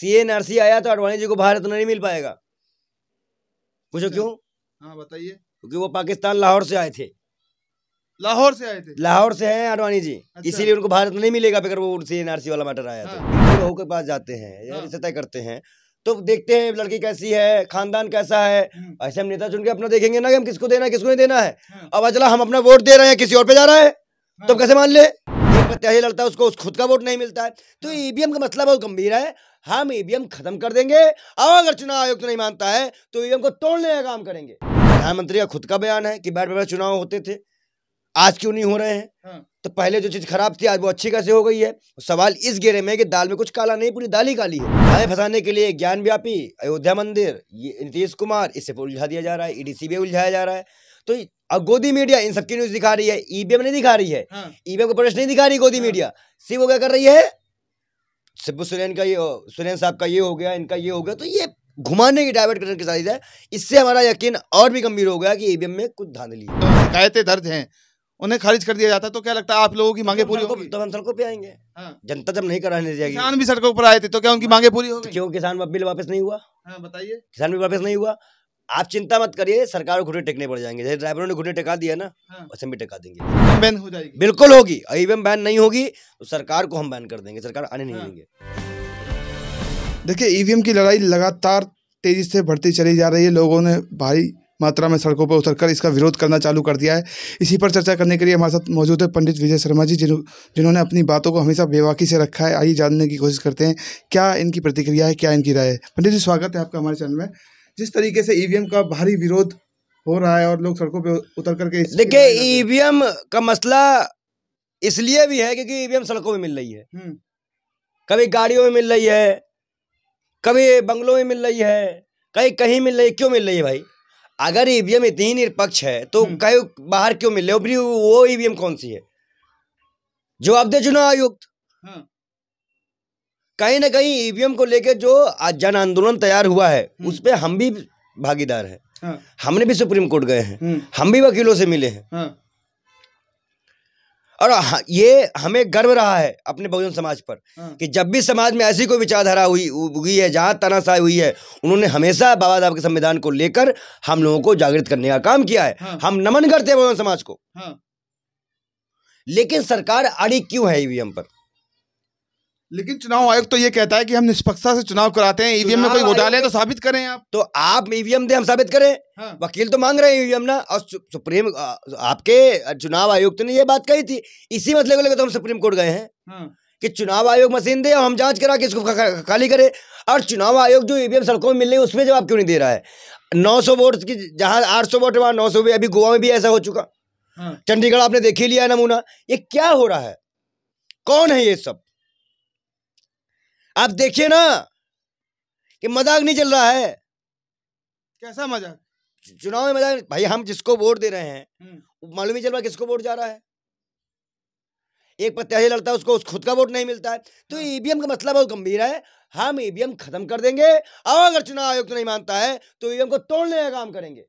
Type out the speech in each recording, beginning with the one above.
CNRC आया तो अडवाणी जी को भारत नहीं मिल पाएगा पूछो अच्छा। क्यों हाँ बताइए क्योंकि वो पाकिस्तान लाहौर से आए थे लाहौर से आए थे लाहौर से हैं आडवाणी जी अच्छा। इसीलिए उनको भारत नहीं मिलेगा अगर वो सी एन वाला मैटर आया तो। हाँ। तो के पास जाते हैं हाँ। तय करते हैं तो देखते हैं लड़की कैसी है खानदान कैसा है हम्म। ऐसे हम नेता चुन के अपना देखेंगे ना कि हम किसको देना है किसको नहीं देना है हाँ। अब अचला हम अपना वोट दे रहे हैं किसी और पे जा रहा है हाँ। तो कैसे मान ले बच्चा ही लड़ता है उसको उस खुद का वोट नहीं मिलता है तो ईवीएम हाँ। e का मतलब बहुत गंभीर है हम ईवीएम e खत्म कर देंगे और अगर चुनाव आयोग तो नहीं मानता है तो ईवीएम e को तोड़ने का काम करेंगे प्रधानमंत्री का खुद का बयान है कि बैठ बैठ चुनाव होते थे आज क्यों नहीं हो रहे हैं हाँ। तो पहले जो चीज़ खराब थी आज वो अच्छी कैसे हो गई है सवाल इस घेरे में कि दाल में कुछ काला नहीं पूरी दाल ही काली है आए फंसाने के लिए ज्ञान व्यापी अयोध्या मंदिर ये नीतीश कुमार इसे उलझा दिया जा रहा है ईडीसी भी उलझाया जा रहा है तो अब गोदी मीडिया इन सबकी न्यूज दिखा रही है ईबीएम e नहीं दिखा रही है हाँ। ईबीएम e को प्रश्न नहीं दिखा रही गोदी हाँ। मीडिया सिर्फ वो क्या कर रही है सिब्बू सुरेन का ये सुरेन साहब का ये हो गया इनका ये हो गया तो ये घुमाने की डाइवर्ट करने की साजिश है इससे हमारा यकीन और भी गंभीर हो गया कि ईवीएम e में कुछ धांधली तो शिकायतें दर्ज हैं उन्हें खारिज कर दिया जाता तो क्या लगता है आप लोगों की मांगे पूरी होगी तो हम सड़कों पे तो आएंगे हाँ। जनता जब नहीं कराने जाएगी किसान भी सड़कों पर आए थे तो क्या उनकी मांगे पूरी होगी क्यों किसान बिल वापस नहीं हुआ हाँ, बताइए किसान बिल वापस नहीं हुआ आप चिंता मत करिए सरकार घुटने टेकने पड़ जाएंगे जैसे ड्राइवरों ने घुटने टेका दिया ना हाँ। वैसे भी टेका देंगे बैन हो जाएगी बिल्कुल होगी ईवीएम बैन नहीं होगी तो सरकार को हम बैन कर देंगे सरकार आने नहीं हाँ। देंगे देखिए ईवीएम e की लड़ाई लगातार तेजी से बढ़ती चली जा रही है लोगों ने भारी मात्रा में सड़कों पर उतरकर इसका विरोध करना चालू कर दिया है इसी पर चर्चा करने के लिए हमारे साथ मौजूद है पंडित विजय शर्मा जी जिन्हों जिन्होंने अपनी बातों को हमेशा बेवाकी से रखा है आइए जानने की कोशिश करते हैं क्या इनकी प्रतिक्रिया है क्या इनकी राय है पंडित जी स्वागत है आपका हमारे चैनल में जिस तरीके से ईवीएम e का भारी विरोध हो रहा है और लोग सड़कों पे उतर करके देखिए ईवीएम e का मसला इसलिए भी है क्योंकि ईवीएम e सड़कों में मिल रही है हम्म। कभी गाड़ियों में मिल रही है कभी बंगलों में मिल रही है कहीं कहीं मिल रही क्यों मिल रही है भाई अगर ईवीएम इतनी निरपक्ष है तो हम्म। कहीं बाहर क्यों मिल रही वो ईवीएम कौन सी है जो आप दे चुनाव आयुक्त हाँ। कहीं ना कहीं ईवीएम को लेकर जो जन आंदोलन तैयार हुआ है हम्म। उस पर हम भी भागीदार है हाँ। हमने भी सुप्रीम कोर्ट गए हैं हम्म। हम भी वकीलों से मिले हैं हाँ। और हाँ, ये हमें गर्व रहा है अपने बहुजन समाज पर हाँ। कि जब भी समाज में ऐसी कोई विचारधारा हुई हुई है जहां तनाशाई हुई है उन्होंने हमेशा बाबा साहब के संविधान को लेकर हम लोगों को जागृत करने का काम किया है हाँ। हम नमन करते हैं बहुजन समाज को हाँ। लेकिन सरकार अड़ी क्यों है ईवीएम पर लेकिन चुनाव आयोग तो ये कहता है कि हम निष्पक्षता से चुनाव कराते हैं ईवीएम e में कोई घोटाले तो साबित करें आप तो आप ईवीएम e दे हम साबित करें हाँ। वकील तो मांग रहे हैं ईवीएम e ना और सुप्रीम आपके चुनाव आयुक्त तो ने ये बात कही थी इसी मसले को लेकर तो हम सुप्रीम कोर्ट गए हैं हाँ। कि चुनाव आयोग मशीन दे और हम जाँच करा के इसको खाली करे और चुनाव आयोग जो ईवीएम सड़कों में मिल रही उसमें जवाब क्यों नहीं दे रहा है नौ सौ वोट की जहाँ आठ सौ वोट वहाँ नौ सौ अभी गोवा में भी ऐसा हो चुका हाँ। चंडीगढ़ आपने देख ही लिया नमूना ये क्या हो रहा है कौन है ये सब आप देखिए ना कि मजाक नहीं चल रहा है कैसा मजाक चुनाव में मजाक भाई हम जिसको वोट दे रहे हैं हम्म। मालूम ही चल रहा किसको वोट जा रहा है एक प्रत्याशी लड़ता है उसको उस खुद का वोट नहीं मिलता है तो ईवीएम हाँ। e का मसला मतलब बहुत गंभीर है हम ईवीएम e खत्म कर देंगे और अगर चुनाव आयोग तो नहीं मानता है तो ईवीएम e को तोड़ने का काम करेंगे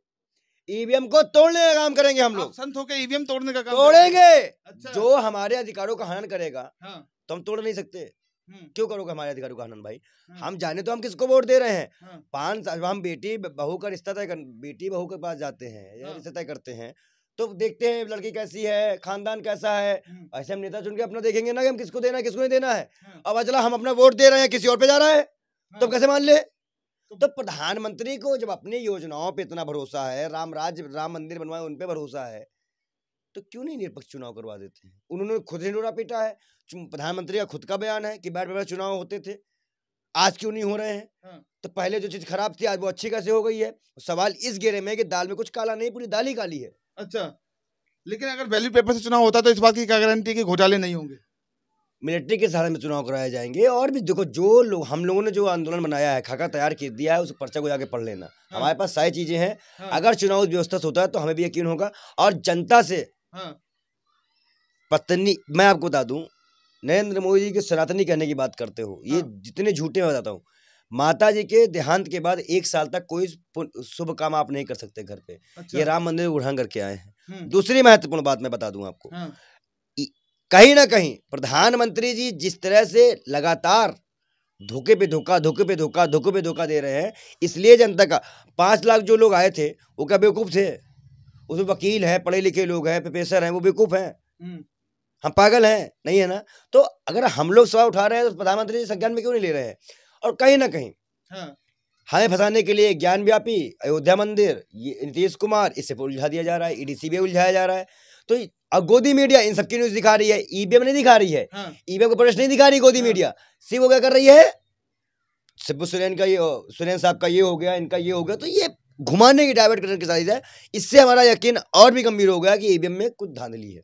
ईवीएम को तोड़ने का काम करेंगे हम लोग संत होकर ईवीएम तोड़ने का काम तोड़ेंगे अच्छा। जो हमारे अधिकारों का हनन करेगा हाँ। तो हम तोड़ नहीं सकते हम्म। क्यों करोगे हमारे अधिकारों का हनन भाई हम्म। हम जाने तो हम किसको वोट दे रहे हैं हम्म। पांच हम बेटी बहू का रिश्ता तय बेटी बहू के पास जाते हैं हाँ। रिश्ता तय करते हैं तो देखते हैं लड़की कैसी है खानदान कैसा है ऐसे हम नेता चुन के अपना देखेंगे ना कि हम किसको देना है किसको नहीं देना है हाँ। अब अचला हम अपना वोट दे रहे हैं किसी और पे जा रहा है हाँ। तो कैसे मान ले तो, तो प्रधानमंत्री को जब अपनी योजनाओं पे इतना भरोसा है राम राज्य राम मंदिर बनवाए उन पे भरोसा है तो क्यों नहीं निरपक्ष चुनाव करवा देते हैं उन्होंने खुद हिंडोरा पीटा है प्रधानमंत्री का खुद का बयान है कि बार बार चुनाव होते थे आज क्यों नहीं हो रहे हैं हाँ। तो पहले जो चीज खराब थी आज वो अच्छी कैसे हो गई है सवाल इस घेरे में कि दाल में कुछ काला नहीं पूरी दाल ही काली है अच्छा लेकिन अगर वैल्यू पेपर से चुनाव होता तो इस बात की क्या गारंटी है कि घोटाले नहीं होंगे मिलिट्री के सहारे में चुनाव कराए जाएंगे और भी देखो जो लोग हम लोगों ने जो आंदोलन बनाया है खाका तैयार कर दिया है उस पर्चा को जाके पढ़ लेना हाँ। हमारे पास सारी चीजें हैं हाँ। अगर चुनाव व्यवस्था होता है तो हमें भी यकीन होगा और जनता से हाँ। पत्नी मैं आपको बता दूं नरेंद्र मोदी जी के सनातनी कहने की बात करते हो ये हाँ। जितने झूठे मैं बताता हूँ माता जी के देहांत के बाद एक साल तक कोई शुभ काम आप नहीं कर सकते घर पे अच्छा। ये राम मंदिर उड़ान करके आए हैं हम्म। दूसरी महत्वपूर्ण बात मैं बता दूं आपको हाँ। कहीं ना कहीं प्रधानमंत्री जी जिस तरह से लगातार धोखे पे धोखा धोखे पे धोखा धोखे पे धोखा दे रहे हैं इसलिए जनता का पांच लाख जो लोग आए थे वो क्या बेवकूफ़ थे उसमें वकील है पढ़े लिखे लोग हैं प्रोफेसर हैं वो बेकूफ़ हैं हम्म। हम पागल हैं नहीं है ना तो अगर हम लोग सवाल उठा रहे हैं तो प्रधानमंत्री संज्ञान में क्यों नहीं ले रहे हैं और कहीं ना कहीं हाँ। हमें फंसाने के लिए ज्ञान व्यापी अयोध्या मंदिर ये नीतीश कुमार इससे उलझा दिया जा रहा है ईडी e भी उलझाया जा रहा है तो अब गोदी मीडिया इन सबकी न्यूज दिखा रही है ईवीएम e नहीं दिखा रही है हाँ। e को प्रश्न नहीं दिखा रही गोदी हाँ। मीडिया सिर्फ वो क्या कर रही है सिब्बू सुरेन का ये सुरेन साहब का ये हो गया इनका ये हो गया तो ये घुमाने की डाइवर्ट करने की साजिश है इससे हमारा यकीन और भी गंभीर हो गया कि ईवीएम में कुछ धांधली है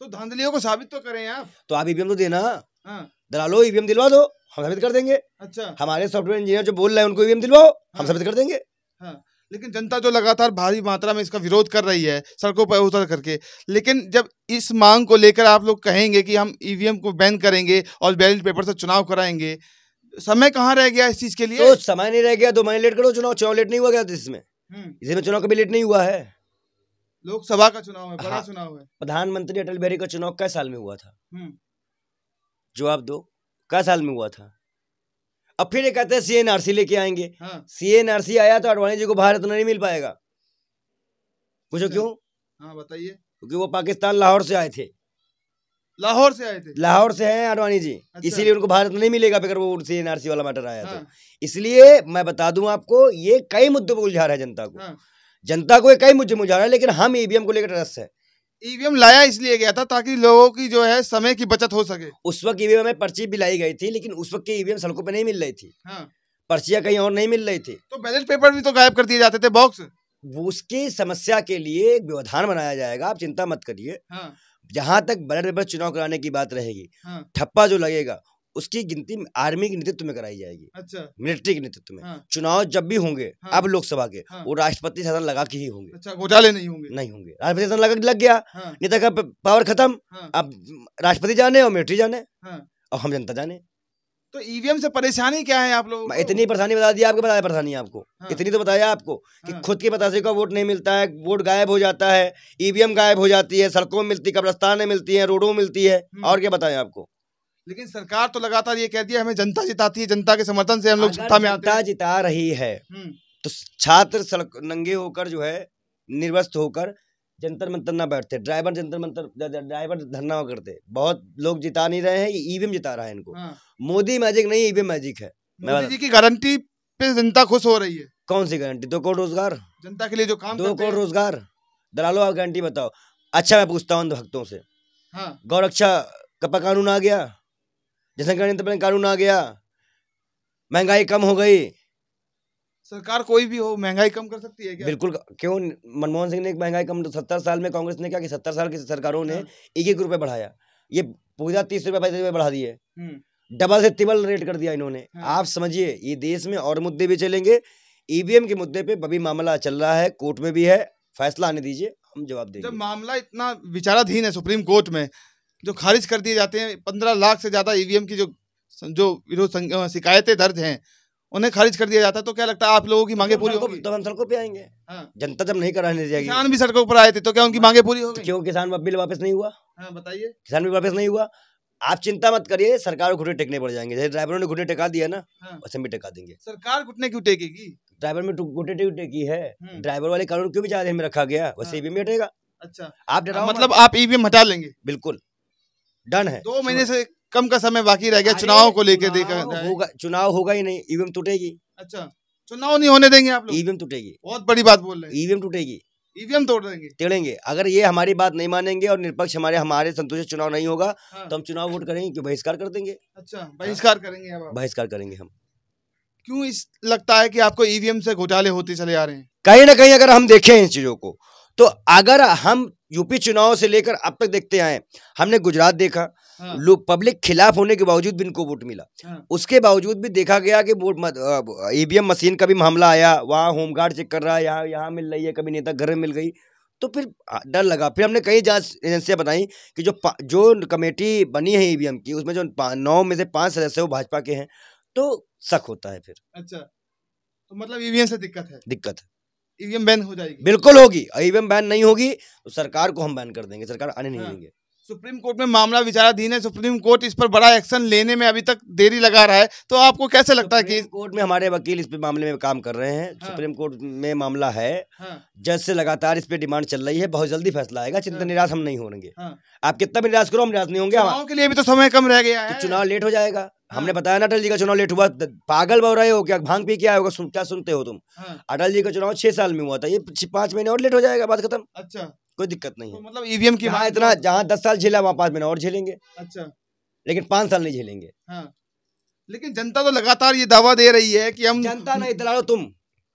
तो धांधलियों को साबित तो करें आप तो आप ईवीएम e तो देना हाँ। दलालो ईवीएम e दिलवा दो हम साबित कर देंगे अच्छा हमारे सॉफ्टवेयर इंजीनियर जो बोल रहे हैं उनको ईवीएम e दिलवाओ हम हाँ। साबित कर देंगे हाँ। लेकिन जनता जो लगातार भारी मात्रा में इसका विरोध कर रही है सड़कों पर उतर करके लेकिन जब इस मांग को लेकर आप लोग कहेंगे कि हम ईवीएम को बैन करेंगे और बैलेट पेपर से चुनाव कराएंगे समय कहाँ रह गया इस चीज के लिए तो समय नहीं रह गया दो महीने लेट करो चुनाव चुनाव लेट नहीं हुआ गया इसमें हम्म। इसमें चुनाव कभी लेट नहीं हुआ है लोकसभा का चुनाव है बड़ा हाँ। चुनाव है प्रधानमंत्री अटल बिहारी का चुनाव कै साल में हुआ था हम्म। जवाब दो कै साल में हुआ था अब फिर ये कहते हैं सीएनआरसी लेके आएंगे हाँ। आया तो अडवाणी जी को भारत नहीं मिल पाएगा पूछो अच्छा। क्यों हाँ बताइए क्योंकि वो पाकिस्तान लाहौर से आए थे लाहौर से आए थे लाहौर से हैं आडवाणी जी अच्छा। इसीलिए उनको भारत नहीं मिलेगा अगर वो उनसे एनआरसी वाला मैटर आया तो। हाँ। तो इसलिए मैं बता दूं आपको ये कई मुद्दों पर उलझा रहा है जनता को हाँ। जनता को ये कई मुद्दे उलझा रहा है लेकिन हम ईवीएम e को लेकर रस है ईवीएम लाया इसलिए गया था ताकि लोगों की जो है समय की बचत हो सके उस वक्त ईवीएम e में पर्ची भी लाई गई थी लेकिन उस वक्त की ईवीएम e सड़कों पर नहीं मिल रही थी हाँ। पर्चियां कहीं और नहीं मिल रही थी तो बैलेट पेपर भी तो गायब कर दिए जाते थे बॉक्स उसकी समस्या के लिए एक व्यवधान बनाया जाएगा आप चिंता मत करिए हाँ। जहां तक बड़े निर्भर चुनाव कराने की बात रहेगी हाँ। ठप्पा जो लगेगा उसकी गिनती आर्मी के नेतृत्व में कराई जाएगी अच्छा मिलिट्री के नेतृत्व में हाँ। चुनाव जब भी होंगे हाँ। अब लोकसभा के हाँ। वो राष्ट्रपति शासन लगा के ही होंगे अच्छा घोटाले नहीं होंगे नहीं होंगे राष्ट्रपति शासन लग, लग गया हाँ। नेता का पावर खत्म हाँ। अब राष्ट्रपति जाने और मिलिट्री जाने हाँ। और हम जनता जाने तो ईवीएम e से परेशानी क्या है आप लोग इतनी परेशानी बता दी आपको बताया परेशानी आपको हाँ। इतनी तो बताया आपको कि हाँ। खुद के बतासे का वोट नहीं मिलता है वोट गायब हो जाता है ईवीएम e गायब हो जाती है सड़कों में मिलती कब्रस्तान में मिलती है रोडों में मिलती है हम्म। और क्या बताया आपको लेकिन सरकार तो लगातार ये कहती है हमें जनता जिताती है जनता के समर्थन से हम लोग सत्ता में जनता जिता रही है हम्म। तो छात्र सड़क नंगे होकर जो है निर्वस्त होकर जंतर मंतर ना बैठते ड्राइवर जंतर मंतर ड्राइवर धरना करते बहुत लोग जिता नहीं रहे हैं ईवीएम e जिता रहा है इनको हाँ। मोदी मैजिक नहीं ईवीएम e मैजिक है मोदी जी की गारंटी पे जनता खुश हो रही है कौन सी गारंटी दो करोड़ रोजगार जनता के लिए जो काम दो करोड़ रोजगार दलालो आप गारंटी बताओ अच्छा मैं पूछता हूँ भक्तों से हाँ। गौरक्षा कब कानून आ गया जनसंख्या कानून आ गया महंगाई कम हो गई सरकार कोई भी हो महंगाई कम कर सकती है क्या बिल्कुल क्यों मनमोहन सिंह ने महंगाई कम तो सत्तर साल में कांग्रेस ने क्या कि सत्तर साल की सरकारों ने हाँ। एक एक रुपए बढ़ाया ये पूजा तीस रुपए पैंतीस रुपए बढ़ा दिए हम्म। डबल से ट्रिपल रेट कर दिया इन्होंने हाँ। आप समझिए ये देश में और मुद्दे भी चलेंगे ईवीएम के मुद्दे पे अभी मामला चल रहा है कोर्ट में भी है फैसला आने दीजिए हम जवाब देंगे जब मामला इतना विचाराधीन है सुप्रीम कोर्ट में जो खारिज कर दिए जाते हैं पंद्रह लाख से ज़्यादा ईवीएम की जो जो विरोध शिकायतें दर्ज हैं उन्हें खारिज कर दिया जाता है तो क्या लगता है आप लोगों की तो मांगे पूरी होगी तो हम सड़कों पर आएंगे हाँ। जनता जब नहीं कराने जाएगी किसान भी सड़कों पर आए थे तो क्या उनकी हाँ। मांगे पूरी होगी क्यों किसान बिल वापस नहीं हुआ हाँ, बताइए किसान बिल वापस नहीं हुआ आप चिंता मत करिए सरकार घुटने टेकने पड़ जाएंगे जैसे ड्राइवरों ने घुटने टेका दिया ना वैसे हाँ। भी टेका देंगे सरकार घुटने क्यों टेकेगी ड्राइवर में घुटने क्यों टेकी है ड्राइवर वाले कानून क्यों विचार में रखा गया वैसे ईवीएम हटेगा अच्छा आप डरा मतलब आप ईवीएम हटा लेंगे बिल्कुल डन है दो महीने से कम का समय बाकी रह गया चुनाव को लेकर देखा होगा चुनाव होगा ही नहीं ईवीएम टूटेगी अच्छा चुनाव नहीं होने देंगे आप लोग ईवीएम टूटेगी बहुत बड़ी बात बोल रहे ईवीएम टूटेगी ईवीएम तोड़ देंगे टेड़ेंगे अगर ये हमारी बात नहीं मानेंगे और निरपक्ष हमारे हमारे संतोष चुनाव नहीं होगा हाँ। तो हम चुनाव वोट करेंगे क्यों बहिष्कार कर देंगे अच्छा बहिष्कार करेंगे बहिष्कार करेंगे हम क्यों इस लगता है कि आपको ईवीएम से घोटाले होते चले आ रहे हैं कहीं ना कहीं अगर हम देखें इन चीजों को तो अगर हम यूपी चुनाव से लेकर अब तक देखते आए हमने गुजरात देखा हाँ। लोग पब्लिक खिलाफ होने के बावजूद भी इनको वोट मिला हाँ। उसके बावजूद भी देखा गया कि वोट ईवीएम मशीन का भी मामला आया वहाँ होमगार्ड चेक कर रहा है यहाँ यहाँ मिल रही है कभी नेता घर में मिल गई तो फिर डर लगा फिर हमने कई जांच एजेंसियां बताई कि जो जो कमेटी बनी है ईवीएम की उसमें जो नौ में से पांच सदस्य वो भाजपा के हैं तो शक होता है फिर अच्छा तो मतलब ईवीएम e से दिक्कत है दिक्कत है ईवीएम e बैन हो जाएगी बिल्कुल होगी ईवीएम बैन नहीं होगी तो सरकार को हम बैन कर देंगे सरकार आने नहीं हाँ। देंगे सुप्रीम कोर्ट में मामला विचाराधीन है सुप्रीम कोर्ट इस पर बड़ा एक्शन लेने में अभी तक देरी लगा रहा है तो आपको कैसे लगता है कि कोर्ट में हमारे वकील इस पे मामले में काम कर रहे हैं हाँ। सुप्रीम कोर्ट में मामला है हाँ। जज से लगातार इस पे डिमांड चल रही है बहुत जल्दी फैसला आएगा चिंता हाँ। निराश हम नहीं होंगे हाँ। आप कितना भी निराश करो हम निराश नहीं होंगे के लिए भी तो समय कम रह गया तो चुनाव लेट हो जाएगा हाँ। हमने बताया ना अटल जी का चुनाव लेट हुआ पागल बह रहे हो क्या भांग पी के आए होगा क्या सुनते हो तुम हाँ। अटल जी का चुनाव छह साल में हुआ था ये पांच महीने और लेट हो जाएगा बात खत्म अच्छा कोई दिक्कत नहीं तो है मतलब ईवीएम e की जहाँ इतना जहाँ दस साल झेला वहाँ पाँच महीने और झेलेंगे अच्छा लेकिन पाँच साल नहीं झेलेंगे हाँ। लेकिन जनता तो लगातार ये दावा दे रही है कि हम जनता नहीं दलालो तुम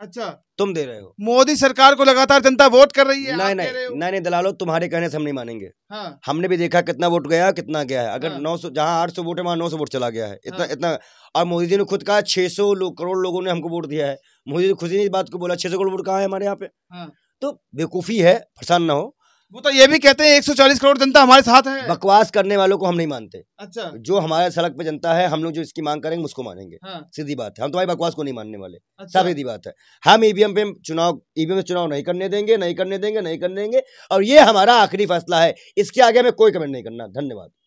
अच्छा तुम दे रहे हो मोदी सरकार को लगातार जनता वोट कर रही है नहीं नहीं नहीं नहीं दलालो तुम्हारे कहने से हम नहीं मानेंगे हाँ। हमने भी देखा कितना वोट गया कितना गया है अगर हाँ। नौ सौ जहाँ आठ सौ वोट है वहाँ नौ सौ वोट चला गया है हाँ। इतना हाँ। इतना और मोदी जी ने खुद कहा छह सौ लो, करोड़ लोगों ने हमको वोट दिया है मोदी जी खुद ही इस बात को बोला छह करोड़ वोट कहा है हमारे यहाँ पे हाँ। तो बेवकूफ़ी है परेशान ना हो वो तो ये भी कहते हैं 140 करोड़ जनता हमारे साथ है बकवास करने वालों को हम नहीं मानते अच्छा जो हमारे सड़क पे जनता है हम लोग जो इसकी मांग करेंगे उसको मानेंगे हाँ। सीधी बात है हम तुम्हारी तो बकवास को नहीं मानने वाले अच्छा। सीधी बात है हम ईवीएम e पे चुनाव ईवीएम e पे चुनाव नहीं करने देंगे नहीं करने देंगे नहीं करने देंगे और ये हमारा आखिरी फैसला है इसके आगे हमें कोई कमेंट नहीं करना धन्यवाद